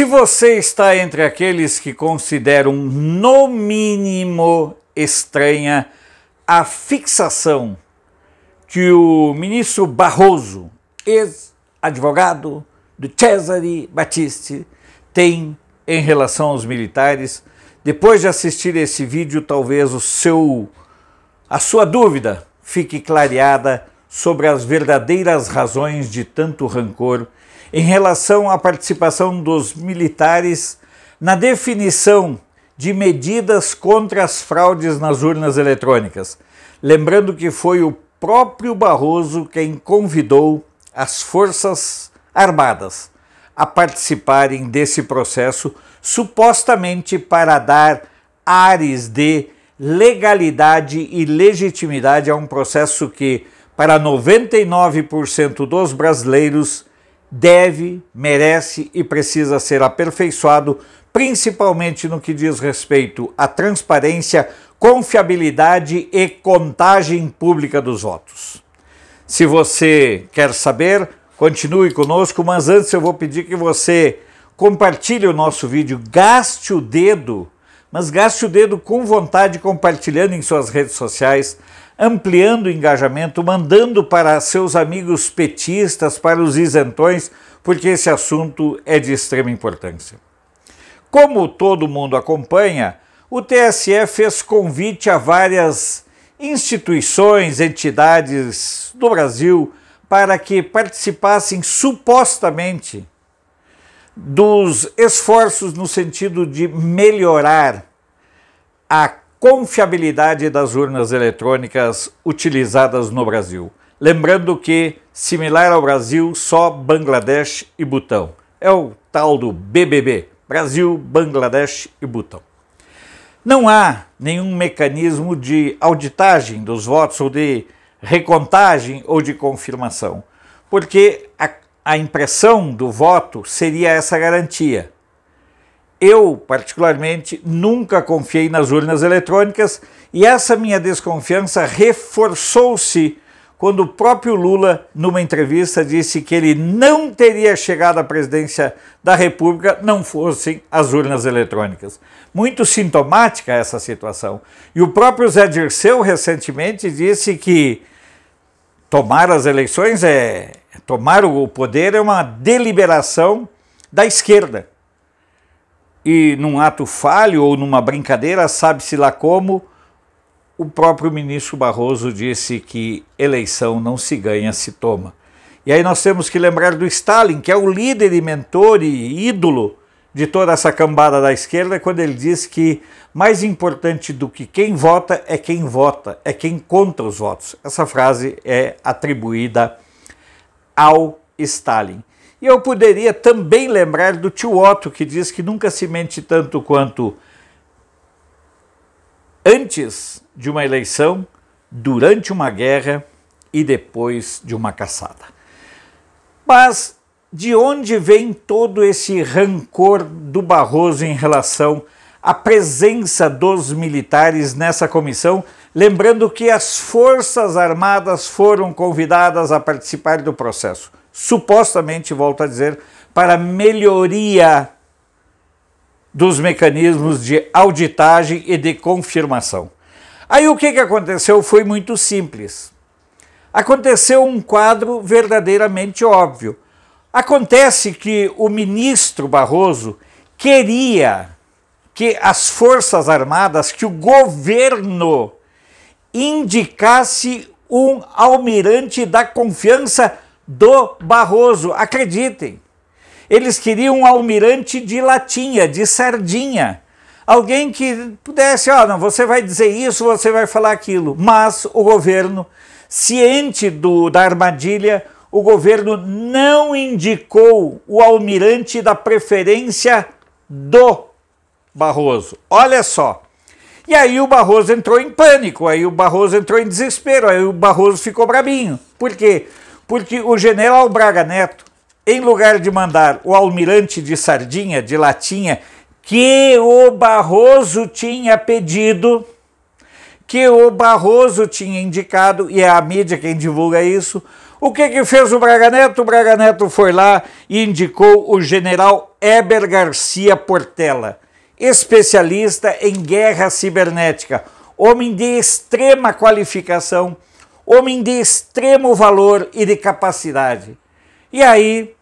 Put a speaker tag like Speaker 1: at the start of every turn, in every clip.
Speaker 1: Se você está entre aqueles que consideram no mínimo estranha a fixação que o ministro Barroso, ex-advogado do Cesare Battisti, tem em relação aos militares, depois de assistir esse vídeo, talvez o seu a sua dúvida fique clareada sobre as verdadeiras razões de tanto rancor em relação à participação dos militares na definição de medidas contra as fraudes nas urnas eletrônicas. Lembrando que foi o próprio Barroso quem convidou as Forças Armadas a participarem desse processo, supostamente para dar ares de legalidade e legitimidade a um processo que, para 99% dos brasileiros, deve, merece e precisa ser aperfeiçoado, principalmente no que diz respeito à transparência, confiabilidade e contagem pública dos votos. Se você quer saber, continue conosco, mas antes eu vou pedir que você compartilhe o nosso vídeo, gaste o dedo, mas gaste o dedo com vontade compartilhando em suas redes sociais ampliando o engajamento, mandando para seus amigos petistas, para os isentões, porque esse assunto é de extrema importância. Como todo mundo acompanha, o TSE fez convite a várias instituições, entidades do Brasil para que participassem supostamente dos esforços no sentido de melhorar a confiabilidade das urnas eletrônicas utilizadas no Brasil. Lembrando que, similar ao Brasil, só Bangladesh e Butão. É o tal do BBB Brasil, Bangladesh e Butão. Não há nenhum mecanismo de auditagem dos votos ou de recontagem ou de confirmação, porque a, a impressão do voto seria essa garantia. Eu, particularmente, nunca confiei nas urnas eletrônicas e essa minha desconfiança reforçou-se quando o próprio Lula, numa entrevista, disse que ele não teria chegado à presidência da República não fossem as urnas eletrônicas. Muito sintomática essa situação. E o próprio Zé Dirceu, recentemente, disse que tomar as eleições é. tomar o poder é uma deliberação da esquerda e num ato falho ou numa brincadeira, sabe-se lá como, o próprio ministro Barroso disse que eleição não se ganha, se toma. E aí nós temos que lembrar do Stalin, que é o líder e mentor e ídolo de toda essa cambada da esquerda, quando ele diz que mais importante do que quem vota é quem vota, é quem conta os votos. Essa frase é atribuída ao Stalin. E eu poderia também lembrar do tio Otto, que diz que nunca se mente tanto quanto antes de uma eleição, durante uma guerra e depois de uma caçada. Mas de onde vem todo esse rancor do Barroso em relação à presença dos militares nessa comissão? Lembrando que as Forças Armadas foram convidadas a participar do processo supostamente, volto a dizer, para melhoria dos mecanismos de auditagem e de confirmação. Aí o que, que aconteceu foi muito simples. Aconteceu um quadro verdadeiramente óbvio. Acontece que o ministro Barroso queria que as Forças Armadas, que o governo indicasse um almirante da confiança do Barroso. Acreditem. Eles queriam um almirante de latinha, de sardinha. Alguém que pudesse, ó, ah, não, você vai dizer isso, você vai falar aquilo. Mas o governo, ciente do, da armadilha, o governo não indicou o almirante da preferência do Barroso. Olha só. E aí o Barroso entrou em pânico, aí o Barroso entrou em desespero, aí o Barroso ficou brabinho. Por quê? porque o general Braga Neto, em lugar de mandar o almirante de Sardinha, de Latinha, que o Barroso tinha pedido, que o Barroso tinha indicado, e é a mídia quem divulga isso, o que, que fez o Braga Neto? O Braga Neto foi lá e indicou o general Heber Garcia Portela, especialista em guerra cibernética, homem de extrema qualificação homem de extremo valor e de capacidade. E aí,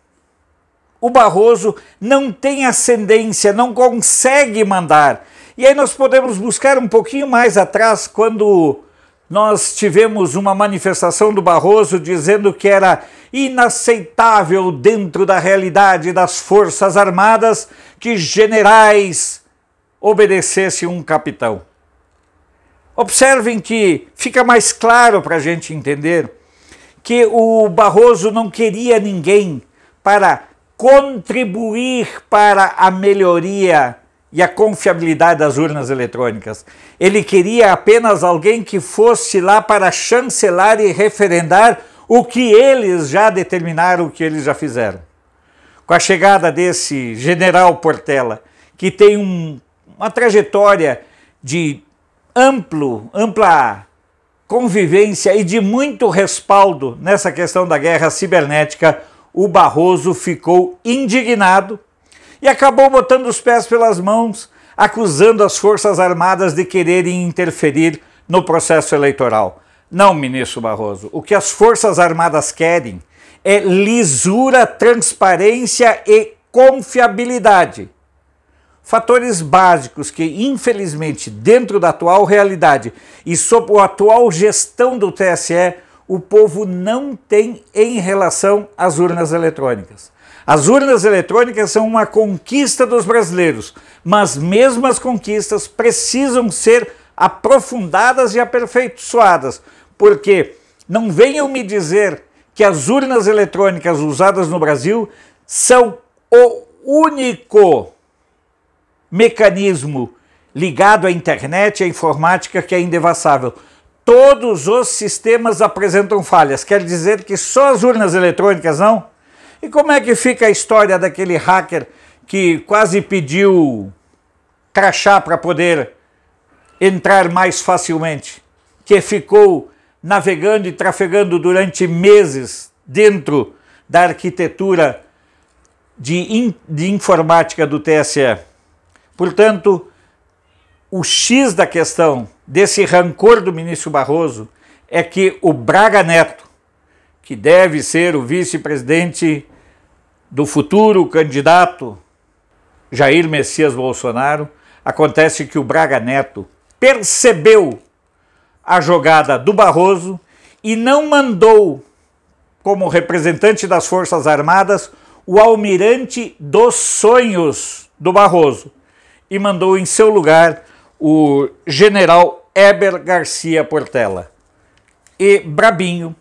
Speaker 1: o Barroso não tem ascendência, não consegue mandar. E aí nós podemos buscar um pouquinho mais atrás, quando nós tivemos uma manifestação do Barroso dizendo que era inaceitável dentro da realidade das Forças Armadas que generais obedecessem um capitão. Observem que fica mais claro para a gente entender que o Barroso não queria ninguém para contribuir para a melhoria e a confiabilidade das urnas eletrônicas. Ele queria apenas alguém que fosse lá para chancelar e referendar o que eles já determinaram, o que eles já fizeram. Com a chegada desse general Portela, que tem um, uma trajetória de amplo, ampla convivência e de muito respaldo nessa questão da guerra cibernética, o Barroso ficou indignado e acabou botando os pés pelas mãos, acusando as Forças Armadas de quererem interferir no processo eleitoral. Não, ministro Barroso, o que as Forças Armadas querem é lisura, transparência e confiabilidade. Fatores básicos que, infelizmente, dentro da atual realidade e sob a atual gestão do TSE, o povo não tem em relação às urnas eletrônicas. As urnas eletrônicas são uma conquista dos brasileiros, mas mesmo as conquistas precisam ser aprofundadas e aperfeiçoadas, porque não venham me dizer que as urnas eletrônicas usadas no Brasil são o único mecanismo ligado à internet, e à informática, que é indevassável. Todos os sistemas apresentam falhas, quer dizer que só as urnas eletrônicas não? E como é que fica a história daquele hacker que quase pediu crachá para poder entrar mais facilmente, que ficou navegando e trafegando durante meses dentro da arquitetura de, in, de informática do TSE? Portanto, o X da questão desse rancor do ministro Barroso é que o Braga Neto, que deve ser o vice-presidente do futuro candidato Jair Messias Bolsonaro, acontece que o Braga Neto percebeu a jogada do Barroso e não mandou, como representante das Forças Armadas, o almirante dos sonhos do Barroso, e mandou em seu lugar o general Heber Garcia Portela. E Brabinho,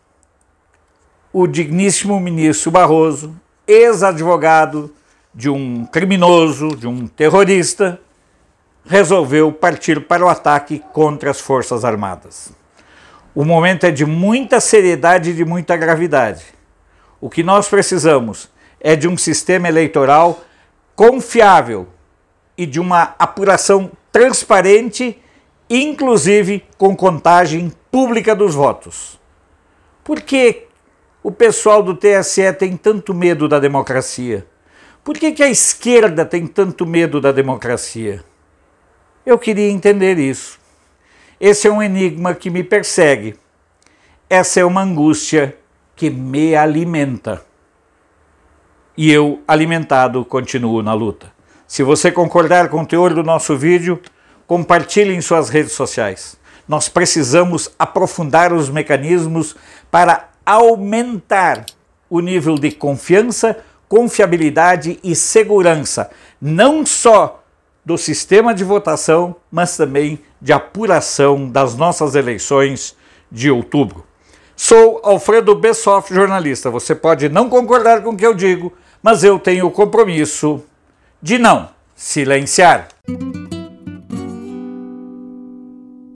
Speaker 1: o digníssimo ministro Barroso, ex-advogado de um criminoso, de um terrorista, resolveu partir para o ataque contra as Forças Armadas. O momento é de muita seriedade e de muita gravidade. O que nós precisamos é de um sistema eleitoral confiável, e de uma apuração transparente, inclusive com contagem pública dos votos. Por que o pessoal do TSE tem tanto medo da democracia? Por que, que a esquerda tem tanto medo da democracia? Eu queria entender isso. Esse é um enigma que me persegue. Essa é uma angústia que me alimenta. E eu, alimentado, continuo na luta. Se você concordar com o teor do nosso vídeo, compartilhe em suas redes sociais. Nós precisamos aprofundar os mecanismos para aumentar o nível de confiança, confiabilidade e segurança, não só do sistema de votação, mas também de apuração das nossas eleições de outubro. Sou Alfredo Bessoff, jornalista. Você pode não concordar com o que eu digo, mas eu tenho o compromisso de não silenciar.